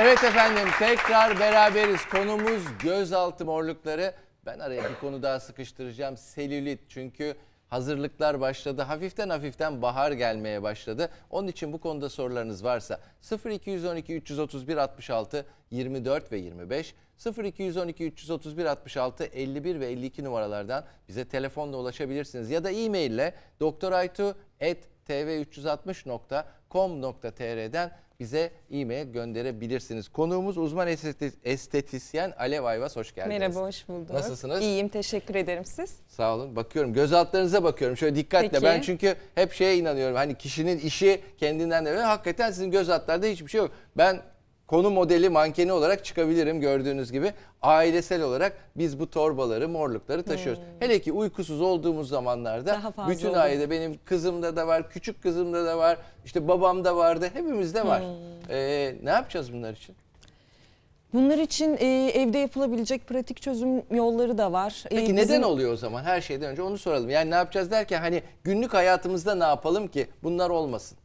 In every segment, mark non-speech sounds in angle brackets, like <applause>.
Evet efendim tekrar beraberiz. Konumuz gözaltı morlukları. Ben araya bir konu daha sıkıştıracağım. Selülit çünkü hazırlıklar başladı. Hafiften hafiften bahar gelmeye başladı. Onun için bu konuda sorularınız varsa 0212 331 66 24 ve 25 0212 331 66 51 ve 52 numaralardan bize telefonla ulaşabilirsiniz ya da e-mail ile doktoraytu.tv360.com com.tr'den bize e-mail gönderebilirsiniz. Konuğumuz uzman estetisyen Alev Ayvas. Hoş geldiniz. Merhaba, hoş bulduk. Nasılsınız? İyiyim, teşekkür ederim. Siz? Sağ olun. Bakıyorum, göz altlarınıza bakıyorum. Şöyle dikkatle. Peki. Ben çünkü hep şeye inanıyorum. Hani kişinin işi kendinden de. Hakikaten sizin göz altlarda hiçbir şey yok. Ben konu modeli mankeni olarak çıkabilirim gördüğünüz gibi. Ailesel olarak biz bu torbaları, morlukları taşıyoruz. Hmm. Hele ki uykusuz olduğumuz zamanlarda bütün olur. benim kızımda da var, küçük kızımda da var, işte babamda vardı, hepimizde var. Hmm. Ee, ne yapacağız bunlar için? Bunlar için e, evde yapılabilecek pratik çözüm yolları da var. E, Peki ee, bizim... neden oluyor o zaman? Her şeyden önce onu soralım. Yani ne yapacağız derken hani günlük hayatımızda ne yapalım ki bunlar olmasın?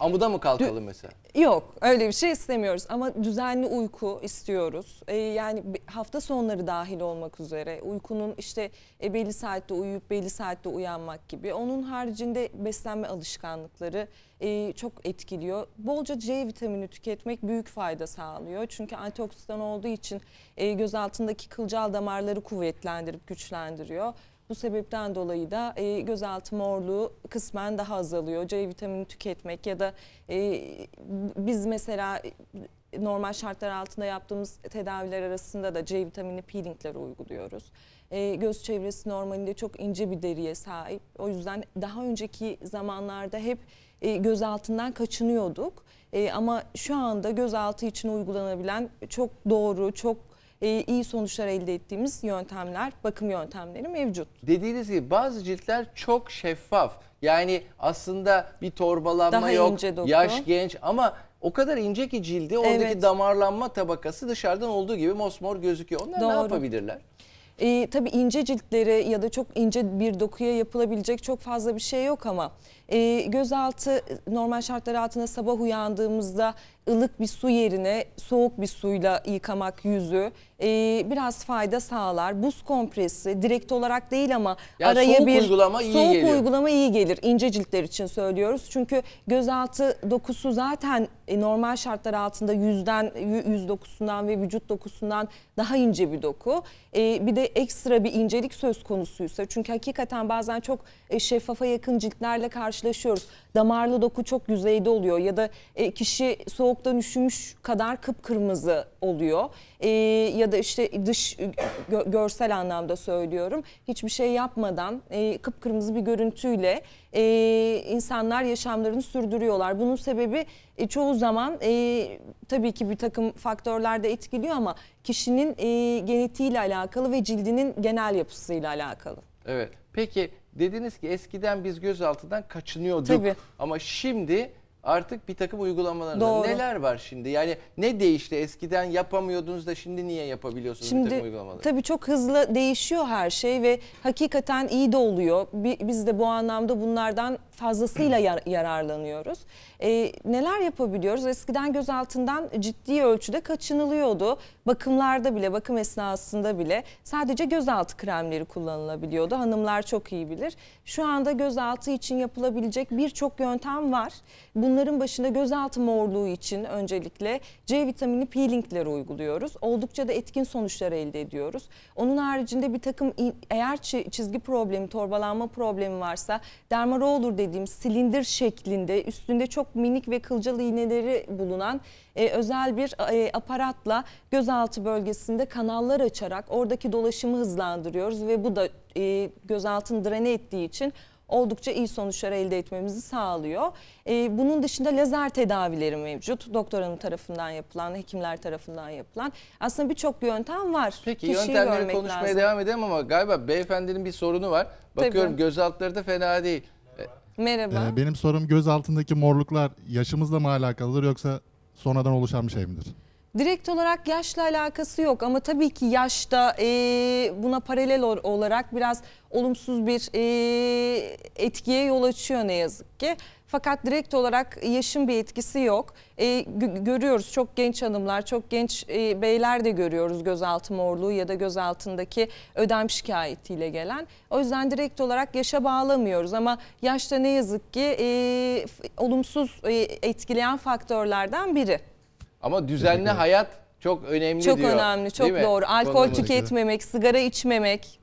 Amuda mı kalkalım mesela? Yok öyle bir şey istemiyoruz ama düzenli uyku istiyoruz. Ee, yani hafta sonları dahil olmak üzere uykunun işte e, belli saatte uyuyup belli saatte uyanmak gibi. Onun haricinde beslenme alışkanlıkları e, çok etkiliyor. Bolca C vitamini tüketmek büyük fayda sağlıyor. Çünkü antioksidan olduğu için e, göz altındaki kılcal damarları kuvvetlendirip güçlendiriyor. Bu sebepten dolayı da e, gözaltı morluğu kısmen daha azalıyor. C vitamini tüketmek ya da e, biz mesela e, normal şartlar altında yaptığımız tedaviler arasında da C vitamini peelingler uyguluyoruz. E, göz çevresi normalinde çok ince bir deriye sahip. O yüzden daha önceki zamanlarda hep e, altından kaçınıyorduk. E, ama şu anda gözaltı için uygulanabilen çok doğru, çok e, iyi sonuçlar elde ettiğimiz yöntemler, bakım yöntemleri mevcut. Dediğiniz gibi bazı ciltler çok şeffaf. Yani aslında bir torbalanma Daha yok, ince doku. yaş genç ama o kadar ince ki cildi oradaki Evet. damarlanma tabakası dışarıdan olduğu gibi mosmor gözüküyor. Onlar ne yapabilirler? E, tabii ince ciltlere ya da çok ince bir dokuya yapılabilecek çok fazla bir şey yok ama ee, e, gözaltı normal şartlar altında sabah uyandığımızda ılık bir su yerine soğuk bir suyla yıkamak yüzü e, biraz fayda sağlar. Buz kompresi direkt olarak değil ama yani araya soğuk bir uygulama iyi soğuk geliyor. uygulama iyi gelir. İnce ciltler için söylüyoruz. Çünkü gözaltı dokusu zaten e, normal şartlar altında yüzden yüz dokusundan ve vücut dokusundan daha ince bir doku. E, bir de ekstra bir incelik söz konusuysa çünkü hakikaten bazen çok e, şeffafa yakın ciltlerle karşı karşılaşıyoruz. Damarlı doku çok yüzeyde oluyor ya da e, kişi soğuktan üşümüş kadar kıpkırmızı oluyor. E, ya da işte dış e, görsel anlamda söylüyorum. Hiçbir şey yapmadan kıpkırmızı bir görüntüyle insanlar yaşamlarını sürdürüyorlar. Bunun sebebi çoğu zaman tabii ki bir takım faktörler de etkiliyor ama kişinin e, genetiğiyle alakalı ve cildinin genel yapısıyla alakalı. Evet. Peki Dediniz ki eskiden biz gözaltından kaçınıyorduk. Tabii. Ama şimdi artık bir takım uygulamalarında Doğru. neler var şimdi? Yani ne değişti? Eskiden yapamıyordunuz da şimdi niye yapabiliyorsunuz şimdi, bir takım uygulamaları? Tabii çok hızlı değişiyor her şey ve hakikaten iyi de oluyor. Biz de bu anlamda bunlardan fazlasıyla yar yararlanıyoruz. E, neler yapabiliyoruz? Eskiden gözaltından ciddi ölçüde kaçınılıyordu. Bakımlarda bile, bakım esnasında bile sadece gözaltı kremleri kullanılabiliyordu. Hanımlar çok iyi bilir. Şu anda gözaltı için yapılabilecek birçok yöntem var. Bunlar bunların başında gözaltı morluğu için öncelikle C vitamini peelingleri uyguluyoruz. Oldukça da etkin sonuçlar elde ediyoruz. Onun haricinde bir takım eğer çizgi problemi, torbalanma problemi varsa dermara olur dediğim silindir şeklinde üstünde çok minik ve kılcal iğneleri bulunan e, özel bir e, aparatla gözaltı bölgesinde kanallar açarak oradaki dolaşımı hızlandırıyoruz ve bu da e, gözaltını drene ettiği için oldukça iyi sonuçlar elde etmemizi sağlıyor. E, bunun dışında lazer tedavileri mevcut. Doktor hanım tarafından yapılan, hekimler tarafından yapılan. Aslında birçok yöntem var. Peki Kişiyi yöntemleri konuşmaya lazım. devam edelim ama galiba beyefendinin bir sorunu var. Bakıyorum Tabii. gözaltları da fena değil. E, Merhaba. Ee, benim sorum göz altındaki morluklar yaşımızla mı alakalıdır yoksa sonradan oluşan bir şey midir? direkt olarak yaşla alakası yok ama tabii ki yaşta e, buna paralel olarak biraz olumsuz bir e, etkiye yol açıyor ne yazık ki. Fakat direkt olarak yaşın bir etkisi yok. E, görüyoruz çok genç hanımlar, çok genç e, beyler de görüyoruz gözaltı morluğu ya da gözaltındaki ödem şikayetiyle gelen. O yüzden direkt olarak yaşa bağlamıyoruz ama yaşta ne yazık ki e, olumsuz e, etkileyen faktörlerden biri. Ama düzenli hayat çok önemli çok diyor. Çok önemli, çok değil doğru. Mi? Alkol Konumuz tüketmemek, gibi. sigara içmemek.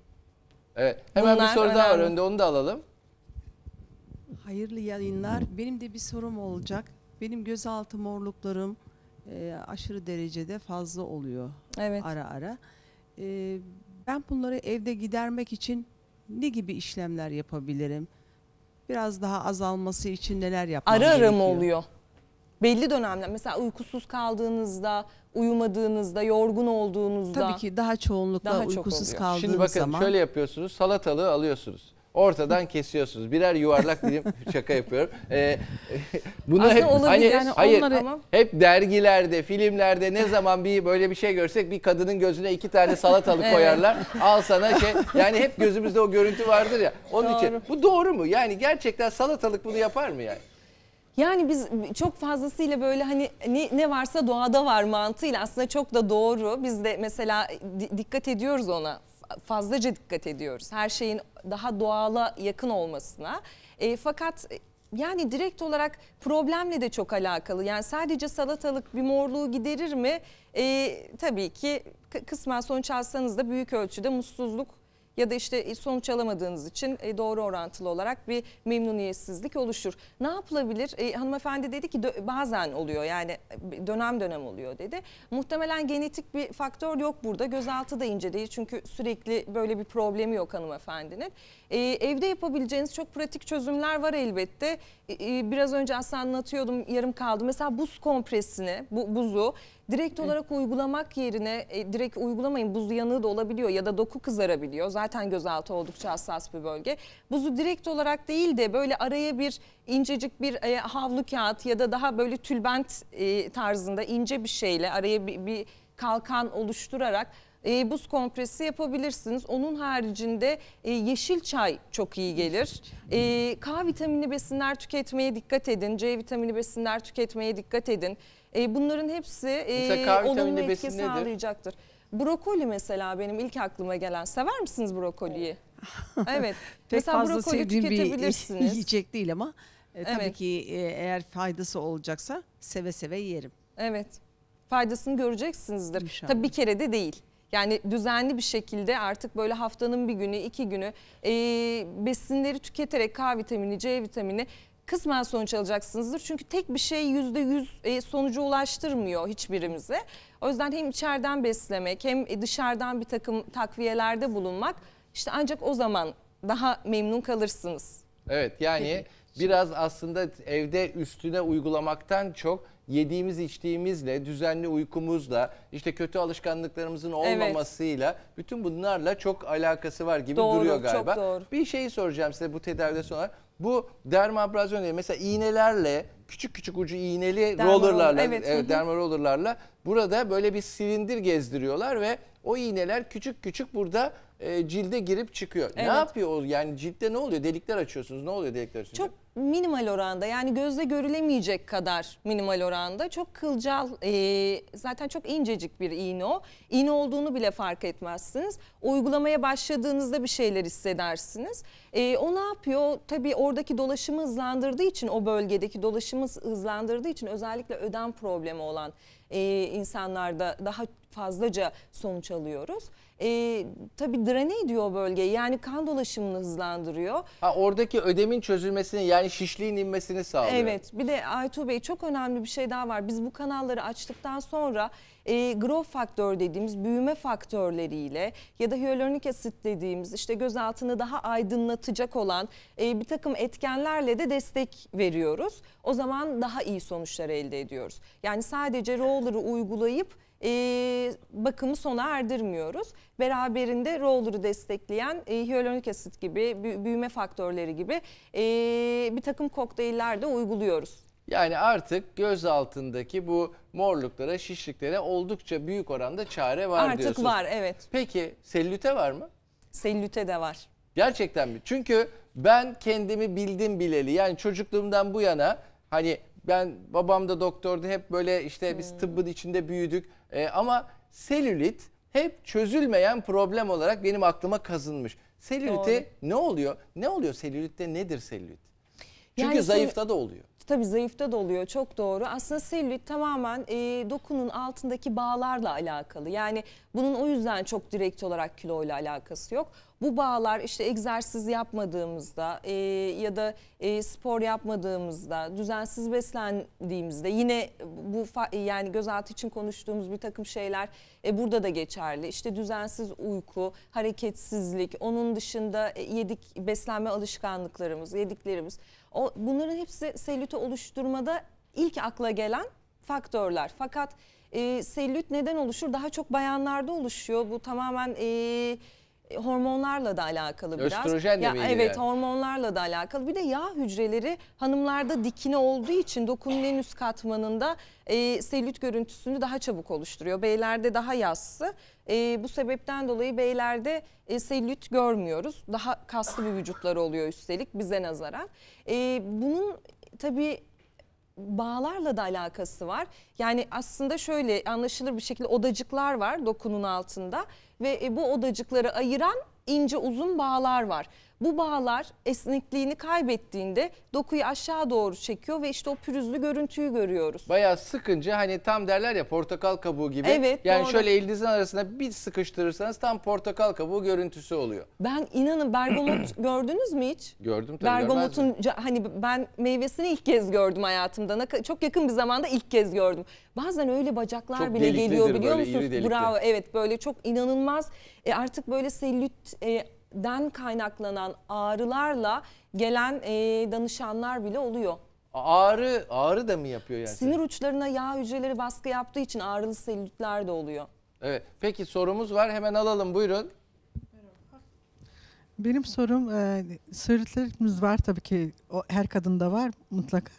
Evet. Hemen Bunlar bir soru önemli. daha var önde onu da alalım. Hayırlı yayınlar. Benim de bir sorum olacak. Benim gözaltı morluklarım e, aşırı derecede fazla oluyor evet. ara ara. E, ben bunları evde gidermek için ne gibi işlemler yapabilirim? Biraz daha azalması için neler yapmam Ara ara mı oluyor? belli dönemler mesela uykusuz kaldığınızda, uyumadığınızda, yorgun olduğunuzda Tabii ki daha çoğunlukla daha uykusuz çok kaldığınız Şimdi bakın zaman. şöyle yapıyorsunuz salatalığı alıyorsunuz. Ortadan kesiyorsunuz. Birer yuvarlak <laughs> dilim şaka yapıyorum. Ee, <laughs> bunu hep, olabilir. Hani, yani hayır, onları... Hep dergilerde, filmlerde ne zaman bir böyle bir şey görsek bir kadının gözüne iki tane salatalık <laughs> evet. koyarlar. Al sana şey. Yani hep gözümüzde o görüntü vardır ya. Onun doğru. için bu doğru mu? Yani gerçekten salatalık bunu yapar mı yani? Yani biz çok fazlasıyla böyle hani ne, varsa doğada var mantığıyla aslında çok da doğru. Biz de mesela dikkat ediyoruz ona fazlaca dikkat ediyoruz. Her şeyin daha doğala yakın olmasına. E, fakat e, yani direkt olarak problemle de çok alakalı. Yani sadece salatalık bir morluğu giderir mi? E, tabii ki kısmen sonuç alsanız da büyük ölçüde mutsuzluk ya da işte e, sonuç alamadığınız için e, doğru orantılı olarak bir memnuniyetsizlik oluşur. Ne yapılabilir? E, hanımefendi dedi ki bazen oluyor yani e, dönem dönem oluyor dedi. Muhtemelen genetik bir faktör yok burada. Gözaltı da ince değil çünkü sürekli böyle bir problemi yok hanımefendinin. E, evde yapabileceğiniz çok pratik çözümler var elbette. E, e, biraz önce aslında anlatıyordum yarım kaldı. Mesela buz kompresini, bu, buzu direkt olarak uygulamak yerine e, direkt uygulamayın. Buz yanığı da olabiliyor ya da doku kızarabiliyor. Zaten gözaltı oldukça hassas bir bölge. Buzu direkt olarak değil de böyle araya bir incecik bir e, havlu kağıt ya da daha böyle tülbent e, tarzında ince bir şeyle araya bir, bir kalkan oluşturarak e, buz kompresi yapabilirsiniz. Onun haricinde e, yeşil çay çok iyi gelir. E, K vitamini besinler tüketmeye dikkat edin. C vitamini besinler tüketmeye dikkat edin. E, bunların hepsi e, olumlu etki sağlayacaktır. Brokoli mesela benim ilk aklıma gelen. Sever misiniz brokoliyi? Evet. <laughs> Pek mesela fazla brokoli sevdiğim bir <laughs> yiyecek değil ama e, evet. tabii ki e, eğer faydası olacaksa seve seve yerim. Evet. Faydasını göreceksinizdir. İnşallah. Tabii bir kere de değil. Yani düzenli bir şekilde artık böyle haftanın bir günü, iki günü e, besinleri tüketerek K vitamini, C vitamini kısmen sonuç alacaksınızdır. Çünkü tek bir şey yüzde yüz e, sonucu ulaştırmıyor hiçbirimize. O yüzden hem içeriden beslemek hem e, dışarıdan bir takım takviyelerde bulunmak işte ancak o zaman daha memnun kalırsınız. Evet yani biraz aslında evde üstüne uygulamaktan çok yediğimiz içtiğimizle, düzenli uykumuzla, işte kötü alışkanlıklarımızın olmamasıyla bütün bunlarla çok alakası var gibi Doğru, duruyor çok galiba. doğru. Bir şey soracağım size bu tedavide sonra. Bu dermabrazyon diye mesela iğnelerle küçük küçük ucu iğneli Derma rollerlarla evet, evet, derma rollerlarla burada böyle bir silindir gezdiriyorlar ve o iğneler küçük küçük burada e, cilde girip çıkıyor. Evet. Ne yapıyor o? Yani ciltte ne oluyor? Delikler açıyorsunuz. Ne oluyor delikler açınca? Çok minimal oranda yani gözle görülemeyecek kadar minimal oranda çok kılcal e, zaten çok incecik bir iğne o. İğne olduğunu bile fark etmezsiniz. Uygulamaya başladığınızda bir şeyler hissedersiniz. E, o ne yapıyor? Tabii oradaki dolaşımı hızlandırdığı için o bölgedeki dolaşımı hızlandırdığı için özellikle ödem problemi olan ee, insanlarda daha fazlaca sonuç alıyoruz e, tabii drene ediyor bölge. Yani kan dolaşımını hızlandırıyor. Ha, oradaki ödemin çözülmesini yani şişliğin inmesini sağlıyor. Evet bir de Aytuğ Bey çok önemli bir şey daha var. Biz bu kanalları açtıktan sonra e, growth faktör dediğimiz büyüme faktörleriyle ya da hyaluronik asit dediğimiz işte gözaltını daha aydınlatacak olan e, bir takım etkenlerle de destek veriyoruz. O zaman daha iyi sonuçlar elde ediyoruz. Yani sadece roller'ı uygulayıp e, bakımı sona erdirmiyoruz. Beraberinde roller'ı destekleyen e, hyaluronik asit gibi büyüme faktörleri gibi e, bir takım kokteyller de uyguluyoruz. Yani artık göz altındaki bu morluklara, şişliklere oldukça büyük oranda çare var artık diyorsunuz. Artık var evet. Peki sellüte var mı? Sellüte de var. Gerçekten mi? Çünkü ben kendimi bildim bileli yani çocukluğumdan bu yana hani ben babam da doktordu. Hep böyle işte biz hmm. tıbbın içinde büyüdük. E, ama selülit hep çözülmeyen problem olarak benim aklıma kazınmış. Selülite ne oluyor? Ne oluyor selülitte? Nedir selülit? Çünkü Yani zayıfta da oluyor. Tabii zayıfta da oluyor çok doğru. Aslında selülit tamamen e, dokunun altındaki bağlarla alakalı. Yani bunun o yüzden çok direkt olarak kilo ile alakası yok. Bu bağlar işte egzersiz yapmadığımızda e, ya da e, spor yapmadığımızda, düzensiz beslendiğimizde yine bu yani gözaltı için konuştuğumuz bir takım şeyler e, burada da geçerli. İşte düzensiz uyku, hareketsizlik, onun dışında e, yedik beslenme alışkanlıklarımız, yediklerimiz. O, bunların hepsi selülit selülite oluşturmada ilk akla gelen faktörler. Fakat e, selülit neden oluşur? Daha çok bayanlarda oluşuyor. Bu tamamen e, hormonlarla da alakalı biraz. Östrojen de ya, miydi? Evet yani? hormonlarla da alakalı. Bir de yağ hücreleri hanımlarda dikine olduğu için dokunun en üst katmanında e, selülit görüntüsünü daha çabuk oluşturuyor. Beylerde daha yassı. E, bu sebepten dolayı beylerde e, selülit görmüyoruz. Daha kaslı bir vücutları oluyor üstelik bize nazaran. E, bunun tabii bağlarla da alakası var. Yani aslında şöyle anlaşılır bir şekilde odacıklar var dokunun altında ve e, bu odacıkları ayıran ince uzun bağlar var. Bu bağlar esnekliğini kaybettiğinde dokuyu aşağı doğru çekiyor ve işte o pürüzlü görüntüyü görüyoruz. Bayağı sıkınca hani tam derler ya portakal kabuğu gibi. Evet Yani doğru. şöyle elinizin arasında bir sıkıştırırsanız tam portakal kabuğu görüntüsü oluyor. Ben inanın bergamot <clears throat> gördünüz mü hiç? Gördüm tabii. Bergamotun hani ben meyvesini ilk kez gördüm hayatımda. Çok yakın bir zamanda ilk kez gördüm. Bazen öyle bacaklar Çok bile geliyor biliyor böyle musunuz? delikli. Bravo evet böyle çok inanılmaz. E, artık böyle selülit e, den kaynaklanan ağrılarla gelen e, danışanlar bile oluyor. Ağrı ağrı da mı yapıyor yani? Sinir uçlarına yağ hücreleri baskı yaptığı için ağrılı selülitler de oluyor. Evet. Peki sorumuz var. Hemen alalım. Buyurun. Benim sorum, e, söylentilerimiz var tabii ki o her kadında var mutlaka.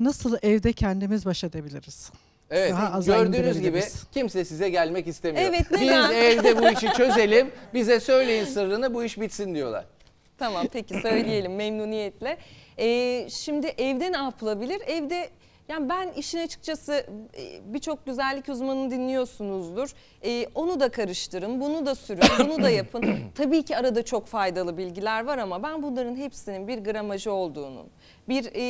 Nasıl evde kendimiz baş edebiliriz? Evet Daha gördüğünüz gibi kimse size gelmek istemiyor. Evet neden? Biz evde bu işi <laughs> çözelim bize söyleyin sırrını bu iş bitsin diyorlar. Tamam peki söyleyelim memnuniyetle. Ee, şimdi evde ne yapılabilir? Evde yani ben işin açıkçası e, birçok güzellik uzmanını dinliyorsunuzdur. Ee, onu da karıştırın, bunu da sürün, bunu da yapın. <coughs> Tabii ki arada çok faydalı bilgiler var ama ben bunların hepsinin bir gramajı olduğunu, bir e,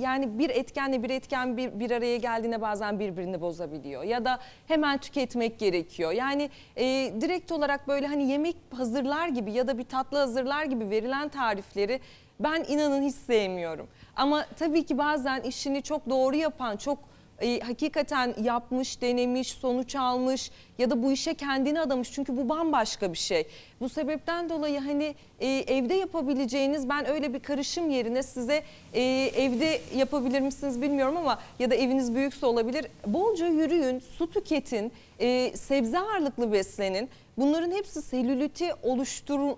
yani bir etkenle bir etken bir, bir araya geldiğinde bazen birbirini bozabiliyor. Ya da hemen tüketmek gerekiyor. Yani e, direkt olarak böyle hani yemek hazırlar gibi ya da bir tatlı hazırlar gibi verilen tarifleri ben inanın hiç sevmiyorum. Ama tabii ki bazen işini çok doğru yapan, çok e, hakikaten yapmış, denemiş, sonuç almış ya da bu işe kendini adamış. Çünkü bu bambaşka bir şey. Bu sebepten dolayı hani e, evde yapabileceğiniz ben öyle bir karışım yerine size e, evde yapabilir misiniz bilmiyorum ama ya da eviniz büyükse olabilir. Bolca yürüyün, su tüketin, e, sebze ağırlıklı beslenin. Bunların hepsi selüliti oluşturur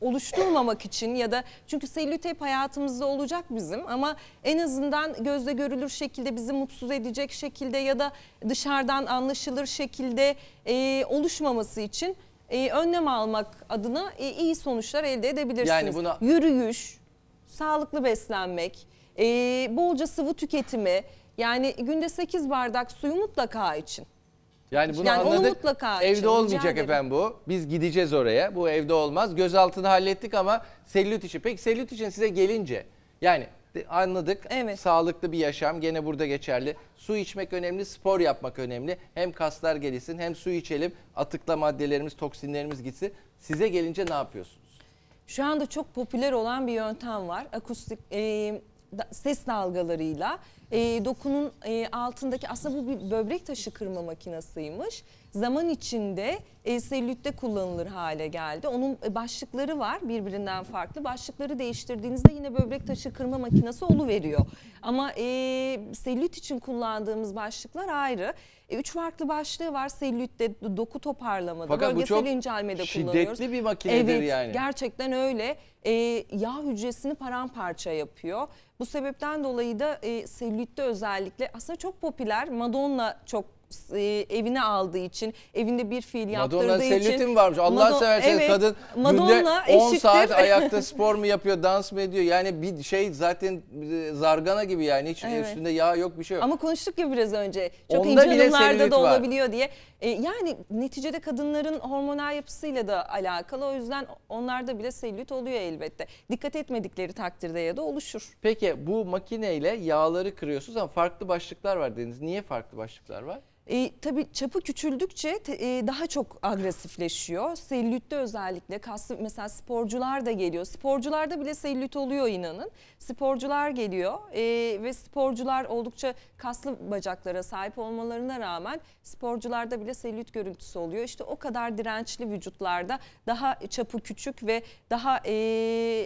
oluşturmamak için ya da çünkü selülit hep hayatımızda olacak bizim ama en azından gözle görülür şekilde bizi mutsuz edecek şekilde ya da dışarıdan anlaşılır şekilde e, oluşmaması için e, önlem almak adına e, iyi sonuçlar elde edebilirsiniz. Yani buna... Yürüyüş, sağlıklı beslenmek, e, bolca sıvı tüketimi yani günde 8 bardak suyu mutlaka için. Yani bunu Yani onu anladık. mutlaka evde olmayacak derim. efendim bu. Biz gideceğiz oraya. Bu evde olmaz. Gözaltını hallettik ama selülit için. Peki selülit için size gelince yani anladık. Evet. Sağlıklı bir yaşam gene burada geçerli. Su içmek önemli, spor yapmak önemli. Hem kaslar gelişsin hem su içelim. Atıkla maddelerimiz, toksinlerimiz gitsin. Size gelince ne yapıyorsunuz? Şu anda çok popüler olan bir yöntem var. Akustik e, ses dalgalarıyla e, dokunun e, altındaki aslında bu bir böbrek taşı kırma makinasıymış. Zaman içinde e, selülitte kullanılır hale geldi. Onun e, başlıkları var birbirinden farklı. Başlıkları değiştirdiğinizde yine böbrek taşı kırma makinesi veriyor. Ama e, selülit için kullandığımız başlıklar ayrı. E, üç farklı başlığı var selülitte, doku toparlamada, Fakat bölgesel bu çok incelmede kullanıyoruz. şiddetli bir makinedir evet, yani. gerçekten öyle. E, yağ hücresini paramparça yapıyor. Bu sebepten dolayı da e, selülit Mevlüt'te özellikle aslında çok popüler. Madonna çok e, evine aldığı için, evinde bir fiil yaptırdığı Madonna için. Madonna selülitin varmış. Allah Madon severseniz evet, kadın Madonna günde 10 eşittir. saat <laughs> ayakta spor mu yapıyor, dans mı ediyor? Yani bir şey zaten e, zargana gibi yani hiç evet. üstünde yağ yok bir şey yok. Ama konuştuk ya biraz önce. Çok Onda ince hanımlarda da olabiliyor var. diye. E, yani neticede kadınların hormonal yapısıyla da alakalı. O yüzden onlarda bile selülit oluyor elbette. Dikkat etmedikleri takdirde ya da oluşur. Peki bu makineyle yağları kırıyorsunuz ama farklı başlıklar var dediniz. Niye farklı başlıklar var? E, tabii çapı küçüldükçe e, daha çok agresifleşiyor. Selülütte özellikle kaslı mesela sporcular da geliyor. Sporcularda bile selülit oluyor inanın. Sporcular geliyor e, ve sporcular oldukça kaslı bacaklara sahip olmalarına rağmen sporcularda bile selülit görüntüsü oluyor. İşte o kadar dirençli vücutlarda daha çapı küçük ve daha e,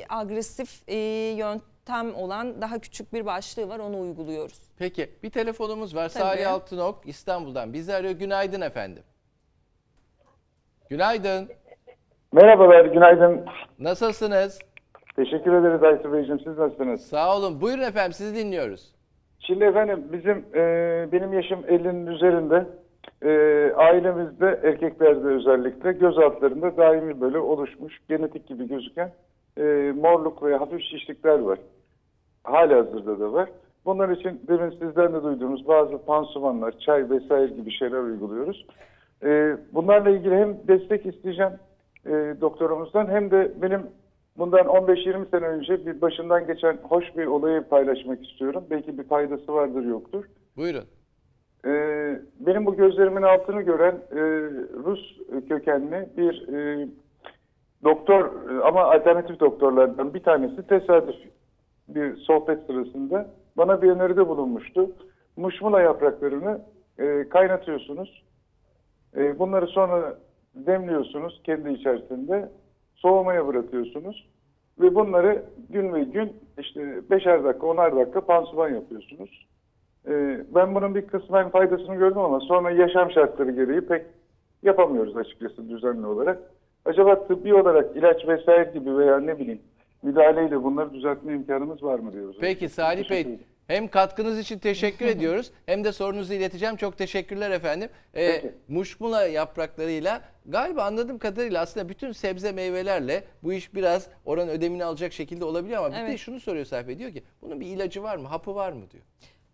agresif e, yönt tam olan daha küçük bir başlığı var onu uyguluyoruz. Peki bir telefonumuz var. Tabii. Salih Altınok İstanbul'dan bizi arıyor. Günaydın efendim. Günaydın. Merhabalar, günaydın. Nasılsınız? Teşekkür ederiz Aysu Beyciğim. Siz nasılsınız? Sağ olun. Buyurun efendim sizi dinliyoruz. Şimdi efendim bizim e, benim yaşım 50'nin üzerinde. E, ailemizde erkeklerde özellikle göz altlarında daimi böyle oluşmuş genetik gibi gözüken e, morluk ve hafif şişlikler var. Hala hazırda da var. Bunlar için demin sizden de duyduğumuz bazı pansumanlar, çay vesaire gibi şeyler uyguluyoruz. E, bunlarla ilgili hem destek isteyeceğim e, doktorumuzdan hem de benim bundan 15-20 sene önce bir başından geçen hoş bir olayı paylaşmak istiyorum. Belki bir faydası vardır yoktur. Buyurun. E, benim bu gözlerimin altını gören e, Rus kökenli bir e, doktor e, ama alternatif doktorlardan bir tanesi tesadüf bir sohbet sırasında bana bir öneride bulunmuştu. Muşmula yapraklarını e, kaynatıyorsunuz. E, bunları sonra demliyorsunuz kendi içerisinde. Soğumaya bırakıyorsunuz. Ve bunları gün ve gün işte beşer dakika, onar dakika pansuman yapıyorsunuz. E, ben bunun bir kısmen faydasını gördüm ama sonra yaşam şartları gereği pek yapamıyoruz açıkçası düzenli olarak. Acaba tıbbi olarak ilaç vesaire gibi veya ne bileyim müdahaleyle bunları düzeltme imkanımız var mı diyoruz. Peki Salih Bey hem katkınız için teşekkür <laughs> ediyoruz hem de sorunuzu ileteceğim. Çok teşekkürler efendim. Ee, muşmula yapraklarıyla galiba anladığım kadarıyla aslında bütün sebze meyvelerle bu iş biraz oranın ödemini alacak şekilde olabiliyor ama bir de şunu soruyor Salih Bey diyor ki bunun bir ilacı var mı hapı var mı diyor.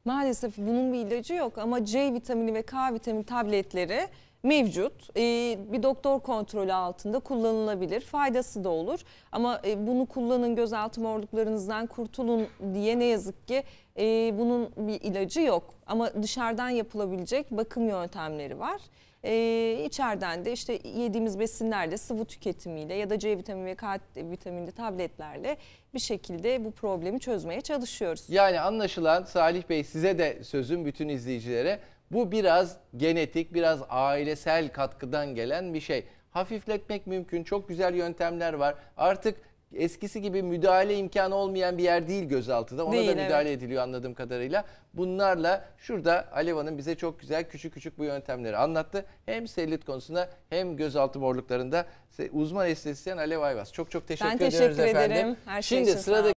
Maalesef bunun bir ilacı yok ama C vitamini ve K vitamini tabletleri mevcut. Ee, bir doktor kontrolü altında kullanılabilir. Faydası da olur. Ama e, bunu kullanın gözaltı morluklarınızdan kurtulun diye ne yazık ki e, bunun bir ilacı yok. Ama dışarıdan yapılabilecek bakım yöntemleri var. Ee, içeriden de işte yediğimiz besinlerle, sıvı tüketimiyle ya da C vitamini ve K vitamini tabletlerle bir şekilde bu problemi çözmeye çalışıyoruz. Yani anlaşılan Salih Bey size de sözüm bütün izleyicilere bu biraz genetik, biraz ailesel katkıdan gelen bir şey. Hafifletmek mümkün. Çok güzel yöntemler var. Artık eskisi gibi müdahale imkanı olmayan bir yer değil gözaltıda. Ona değil, da müdahale evet. ediliyor anladığım kadarıyla. Bunlarla şurada Alev Hanım bize çok güzel küçük küçük bu yöntemleri anlattı. Hem selülit konusunda hem gözaltı morluklarında uzman estetisyen Alev Ayvas. Çok çok teşekkür, ederim. ben teşekkür ederim. Her şey Şimdi sırada